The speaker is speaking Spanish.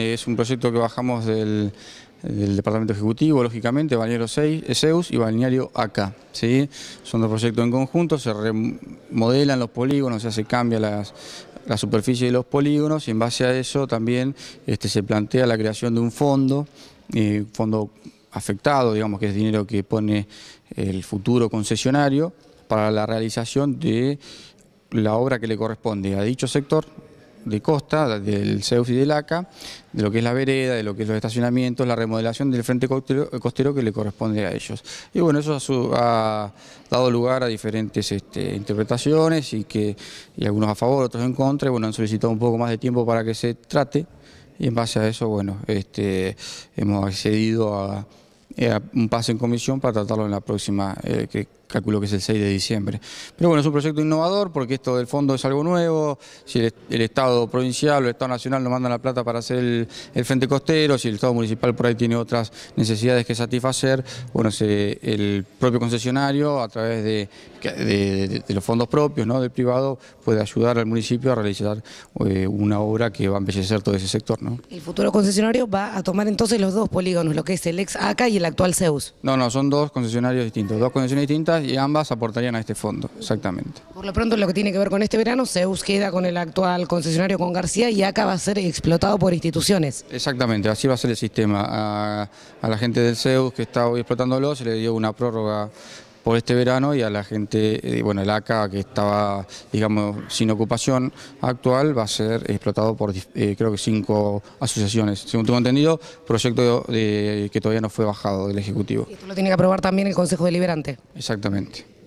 Es un proyecto que bajamos del, Departamento Ejecutivo, lógicamente, Balneario 6, Eseus eh, y Balneario AK. Son dos proyectos en conjunto, se remodelan los polígonos, o sea, se cambia la superficie de los polígonos y en base a eso también este, se plantea la creación de un fondo, eh, fondo afectado, digamos que es dinero que pone el futuro concesionario para la realización de la obra que le corresponde a dicho sector de costa, del CEUF y del ACA, de lo que es la vereda, de lo que es los estacionamientos, la remodelación del frente costero, que le corresponde a ellos. Y bueno, eso ha, dado lugar a diferentes este, interpretaciones y que y algunos a favor, otros en contra, y bueno, han solicitado un poco más de tiempo para que se trate y en base a eso, bueno, este, hemos accedido a, eh, un paso en comisión para tratarlo en la próxima, eh, calculo que es el 6 de diciembre. Pero bueno, es un proyecto innovador porque esto del fondo es algo nuevo, si el, Estado provincial o el Estado nacional nos mandan la plata para hacer el, frente costero, si el Estado municipal por ahí tiene otras necesidades que satisfacer, bueno, el propio concesionario a través de, los fondos propios, ¿no? del privado, puede ayudar al municipio a realizar eh, una obra que va a embellecer todo ese sector. ¿no? El futuro concesionario va a tomar entonces los dos polígonos, lo que es el ex ACA y el actual CEUS. No, no, son dos concesionarios distintos, dos concesiones distintas y ambas aportarían a este fondo, exactamente. Por lo pronto, lo que tiene que ver con este verano, SEUS queda con el actual concesionario con García y acá va a ser explotado por instituciones. Exactamente, así va a ser el sistema. A, la gente del Zeus que está hoy explotándolo se le dio una prórroga por este verano y a la gente, eh, bueno, el ACA que estaba, digamos, sin ocupación actual va a ser explotado por eh, creo que cinco asociaciones. Según tengo entendido, proyecto que todavía no fue bajado del Ejecutivo. Esto lo tiene que aprobar también el Consejo Deliberante. Exactamente.